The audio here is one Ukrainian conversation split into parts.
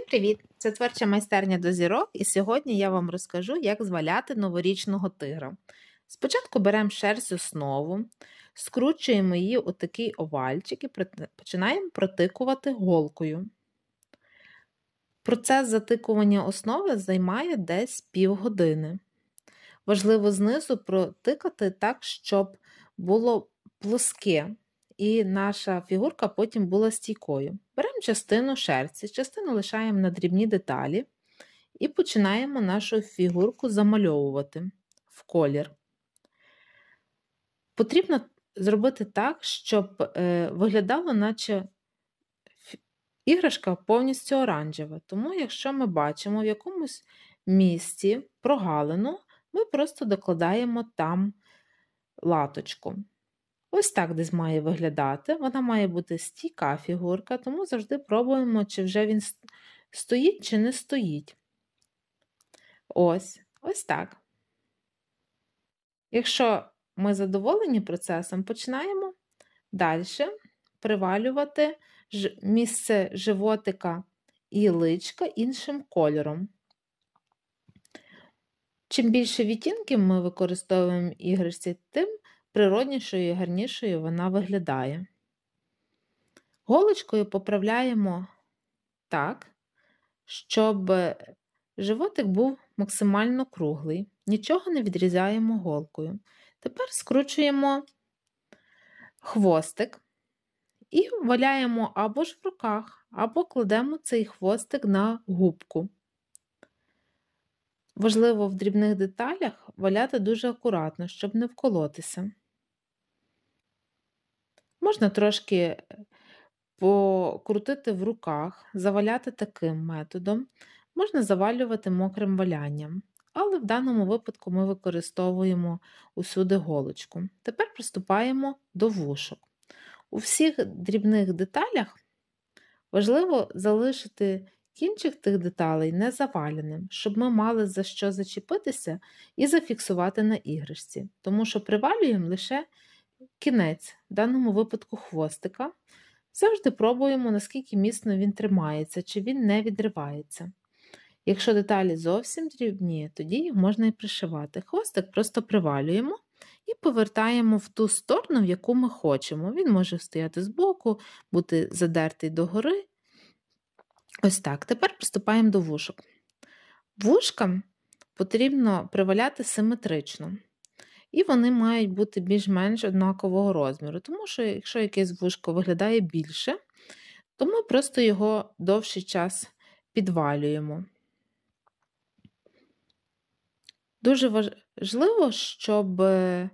Всім привіт! Це творча майстерня до зірок, і сьогодні я вам розкажу, як зваляти новорічного тигра. Спочатку беремо шерсть основу, скручуємо її у такий овальчик і починаємо протикувати голкою. Процес затикування основи займає десь півгодини. Важливо знизу протикати так, щоб було плоске і наша фігурка потім була стійкою. Беремо частину шерсті, частину лишаємо на дрібні деталі і починаємо нашу фігурку замальовувати в колір. Потрібно зробити так, щоб е, виглядало, наче іграшка повністю оранжева. Тому, якщо ми бачимо в якомусь місці прогалину, ми просто докладаємо там латочку. Ось так десь має виглядати. Вона має бути стійка фігурка, тому завжди пробуємо, чи вже він стоїть, чи не стоїть. Ось, ось так. Якщо ми задоволені процесом, починаємо далі привалювати місце животика і личка іншим кольором. Чим більше відтінків ми використовуємо іграшці, тим природнішою і гарнішою вона виглядає. Голочкою поправляємо так, щоб животик був максимально круглий, нічого не відрізаємо голкою. Тепер скручуємо хвостик і валяємо або ж в руках, або кладемо цей хвостик на губку. Важливо в дрібних деталях валяти дуже акуратно, щоб не вколотися. Можна трошки е, покрутити в руках, заваляти таким методом, можна завалювати мокрим валянням, але в даному випадку ми використовуємо усюди голочку. Тепер приступаємо до вушок. У всіх дрібних деталях важливо залишити кінчик тих деталей незаваленим, щоб ми мали за що зачепитися і зафіксувати на іграшці, тому що привалюємо лише Кінець, в даному випадку хвостика, завжди пробуємо, наскільки міцно він тримається, чи він не відривається. Якщо деталі зовсім дрібні, тоді їх можна і пришивати. Хвостик просто привалюємо і повертаємо в ту сторону, в яку ми хочемо. Він може стояти збоку, бути задертий догори. Ось так. Тепер приступаємо до вушок. Вушка потрібно приваляти симетрично і вони мають бути більш-менш однакового розміру, тому що якщо якесь вушко виглядає більше, то ми просто його довший час підвалюємо. Дуже важливо, щоб е,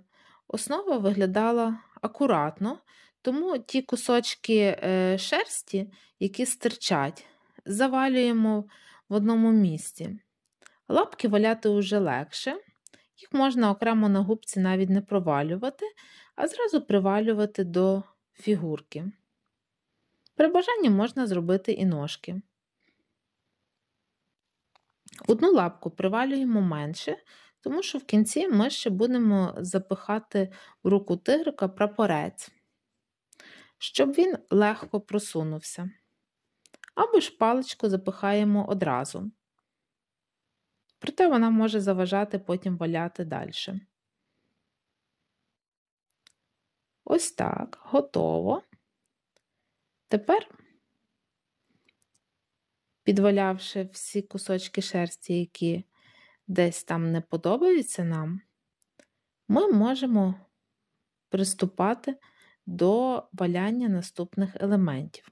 основа виглядала акуратно, тому ті кусочки е, шерсті, які стирчать, завалюємо в одному місці. Лапки валяти вже легше. Їх можна окремо на губці навіть не провалювати, а зразу привалювати до фігурки. При бажанні можна зробити і ножки. Одну лапку привалюємо менше, тому що в кінці ми ще будемо запихати в руку тигрика прапорець, щоб він легко просунувся. Або ж паличку запихаємо одразу проте вона може заважати потім валяти далі. Ось так, готово. Тепер, підвалявши всі кусочки шерсті, які десь там не подобаються нам, ми можемо приступати до валяння наступних елементів.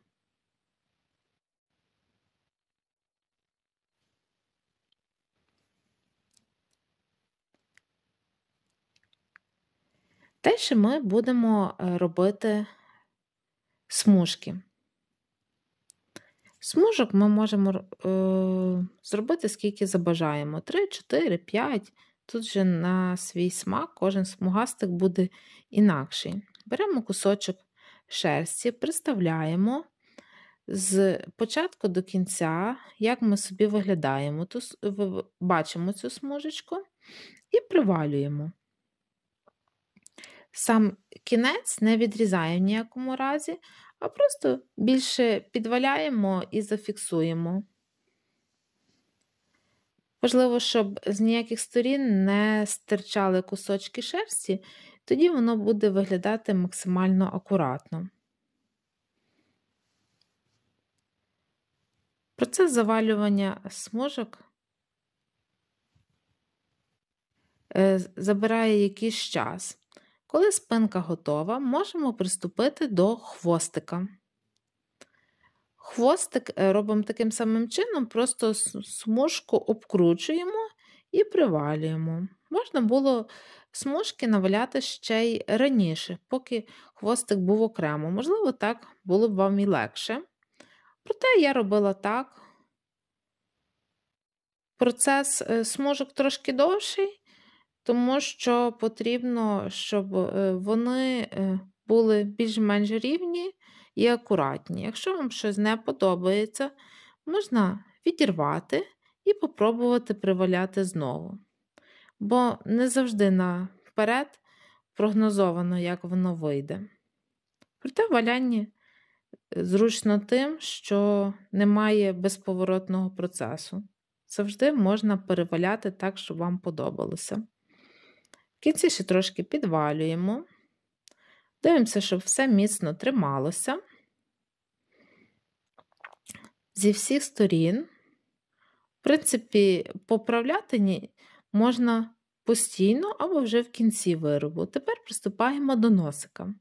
Далі ми будемо е, робити смужки. Смужок ми можемо е, зробити скільки забажаємо: 3, 4, 5. Тут же на свій смак кожен смугастик буде інакший. Беремо кусочок шерсті, приставляємо з початку до кінця, як ми собі виглядаємо, Тут бачимо цю смужечку і привалюємо. Сам кінець не відрізає в ніякому разі, а просто більше підваляємо і зафіксуємо. Важливо, щоб з ніяких сторін не стирчали кусочки шерсті, тоді воно буде виглядати максимально акуратно. Процес завалювання смужок е, забирає якийсь час. Коли спинка готова, можемо приступити до хвостика. Хвостик е, робимо таким самим чином, просто смужку обкручуємо і привалюємо. Можна було смужки наваляти ще й раніше, поки хвостик був окремо. Можливо, так було б вам і легше. Проте я робила так. Процес е, смужок трошки довший, тому що потрібно, щоб е, вони е, були більш-менш рівні і акуратні. Якщо вам щось не подобається, можна відірвати і попробувати приваляти знову. Бо не завжди наперед прогнозовано, як воно вийде. Проте валяння зручно тим, що немає безповоротного процесу. Завжди можна переваляти так, щоб вам подобалося кінці ще трошки підвалюємо, дивимося, щоб все міцно трималося. Зі всіх сторін, в принципі, поправляти можна постійно або вже в кінці виробу. Тепер приступаємо до носика.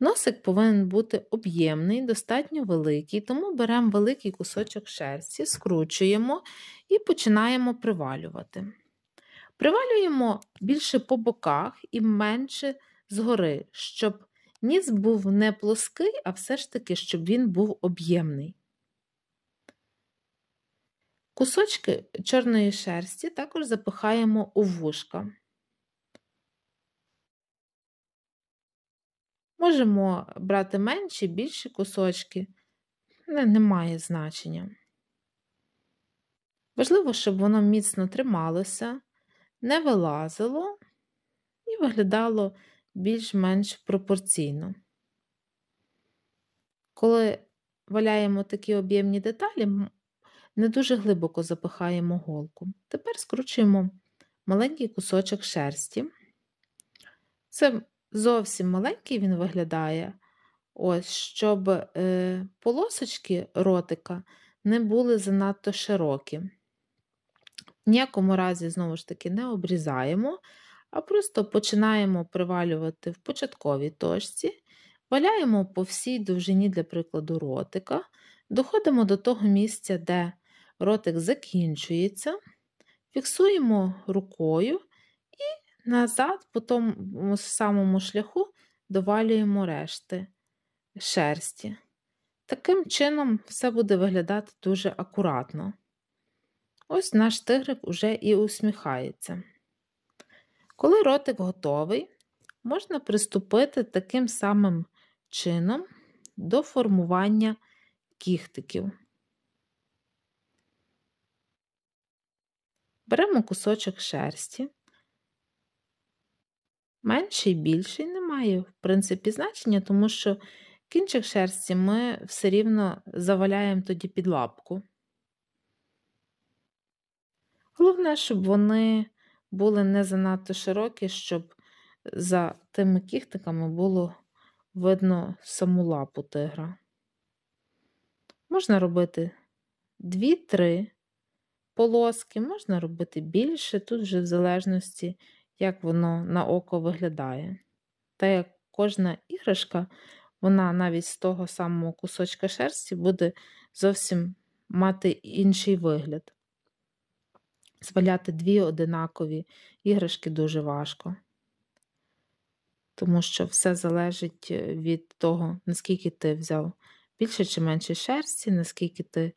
Носик повинен бути об'ємний, достатньо великий, тому беремо великий кусочок шерсті, скручуємо і починаємо привалювати. Привалюємо більше по боках і менше згори, щоб ніс був не плоский, а все ж таки, щоб він був об'ємний. Кусочки чорної шерсті також запихаємо у вушка. Можемо брати менші, більші кусочки, не, не має значення. Важливо, щоб воно міцно трималося, не вилазило і виглядало більш-менш пропорційно. Коли валяємо такі об'ємні деталі, не дуже глибоко запихаємо голку. Тепер скручуємо маленький кусочок шерсті. Це зовсім маленький він виглядає, ось, щоб е, полосочки ротика не були занадто широкі. Ніякому разі, знову ж таки, не обрізаємо, а просто починаємо привалювати в початковій точці, валяємо по всій довжині, для прикладу, ротика, доходимо до того місця, де ротик закінчується, фіксуємо рукою і назад, по тому самому шляху, довалюємо решти шерсті. Таким чином, все буде виглядати дуже акуратно. Ось наш тигрик уже і усміхається. Коли ротик готовий, можна приступити таким самим чином до формування кіхтиків. Беремо кусочок шерсті. Менший більший немає, в принципі, значення, тому що кінчик шерсті ми все рівно заваляємо тоді під лапку. Головне, щоб вони були не занадто широкі, щоб за тими кіхтиками було видно саму лапу тигра. Можна робити 2-3 полоски, можна робити більше, тут вже в залежності, як воно на око виглядає. Та як кожна іграшка, вона навіть з того самого кусочка шерсті буде зовсім мати інший вигляд зваляти дві одинакові іграшки дуже важко. Тому що все залежить е, від того, наскільки ти взяв більше чи менше шерсті, наскільки ти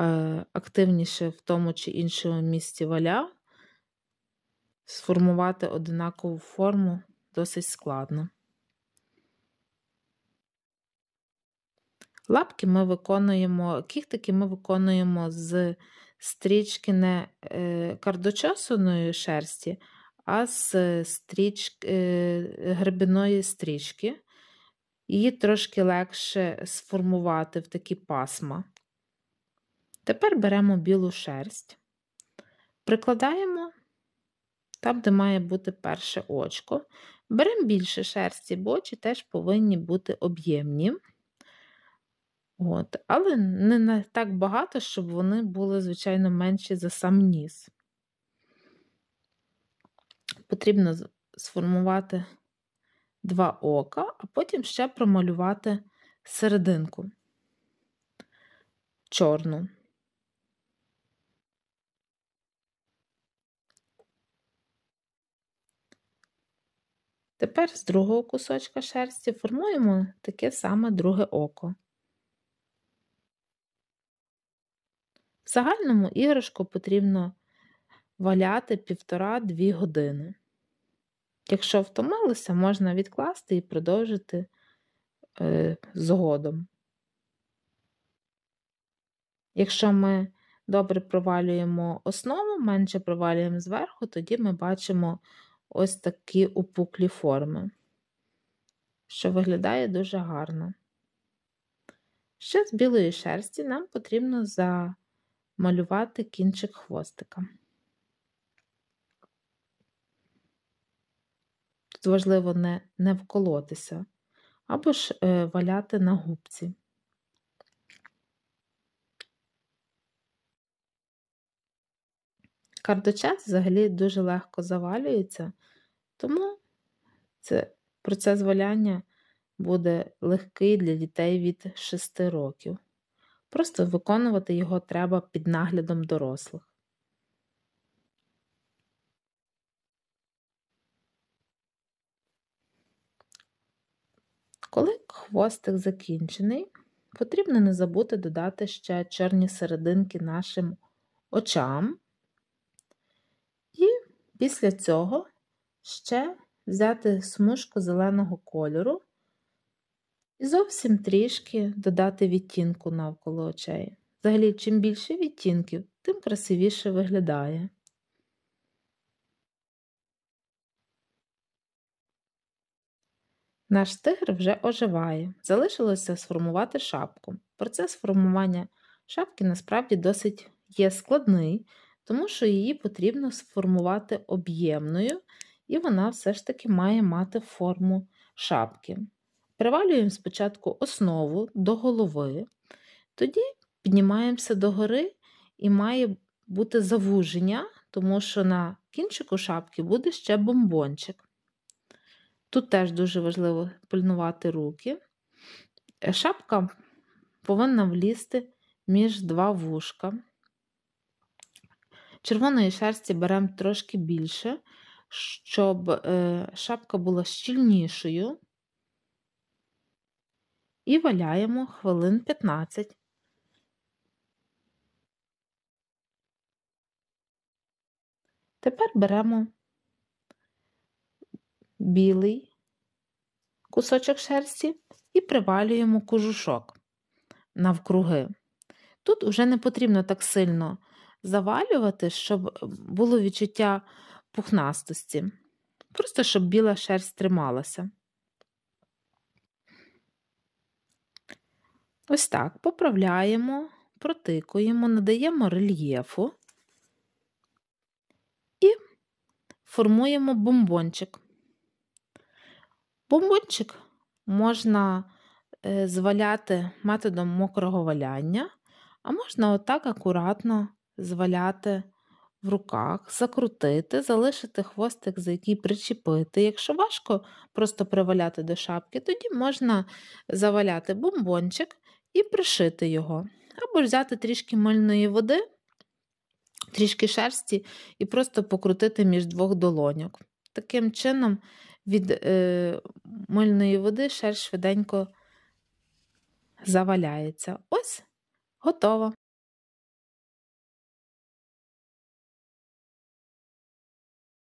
е, активніше в тому чи іншому місці валяв, сформувати одинакову форму досить складно. Лапки ми виконуємо, кіхтики ми виконуємо з стрічки не кардочасаної шерсті, а з стріч... Е, грибиної стрічки. Її трошки легше сформувати в такі пасма. Тепер беремо білу шерсть, прикладаємо там, де має бути перше очко. Беремо більше шерсті, бо очі теж повинні бути об'ємні. От. Але не, не так багато, щоб вони були, звичайно, менші за сам ніс. Потрібно сформувати два ока, а потім ще промалювати серединку чорну. Тепер з другого кусочка шерсті формуємо таке саме друге око. загальному іграшку потрібно валяти 1,5-2 години. Якщо втомилися, можна відкласти і продовжити е, згодом. Якщо ми добре провалюємо основу, менше провалюємо зверху, тоді ми бачимо ось такі опуклі форми, що виглядає дуже гарно. Ще з білої шерсті нам потрібно за малювати кінчик хвостика. Тут важливо не не вколотися, або ж е, валяти на губці. Кардочас взагалі дуже легко завалюється, тому це процес валяння буде легкий для дітей від 6 років. Просто виконувати його треба під наглядом дорослих. Коли хвостик закінчений, потрібно не забути додати ще чорні серединки нашим очам. І після цього ще взяти смужку зеленого кольору і зовсім трішки додати відтінку навколо очей. Взагалі, чим більше відтінків, тим красивіше виглядає. Наш тигр вже оживає, залишилося сформувати шапку. Процес формування шапки насправді досить є складний, тому що її потрібно сформувати об'ємною, і вона все ж таки має мати форму шапки. Провалюємо спочатку основу до голови, тоді піднімаємося догори і має бути завуження, тому що на кінчику шапки буде ще бомбончик. Тут теж дуже важливо пильнувати руки. Е, шапка повинна влізти між два вушка. Червоної шерсті беремо трошки більше, щоб е, шапка була щільнішою і валяємо хвилин 15. Тепер беремо білий кусочок шерсті і привалюємо кожушок навкруги. Тут вже не потрібно так сильно завалювати, щоб було відчуття пухнастості, просто щоб біла шерсть трималася. Ось так поправляємо, протикуємо, надаємо рельєфу і формуємо бомбончик. Бомбончик можна е, зваляти методом мокрого валяння, а можна отак акуратно зваляти в руках, закрутити, залишити хвостик, за який причепити. Якщо важко просто приваляти до шапки, тоді можна заваляти бомбончик і пришити його. Або взяти трішки мильної води, трішки шерсті, і просто покрутити між двох долоньок. Таким чином, від е, мильної води шерсть швиденько заваляється. Ось готово.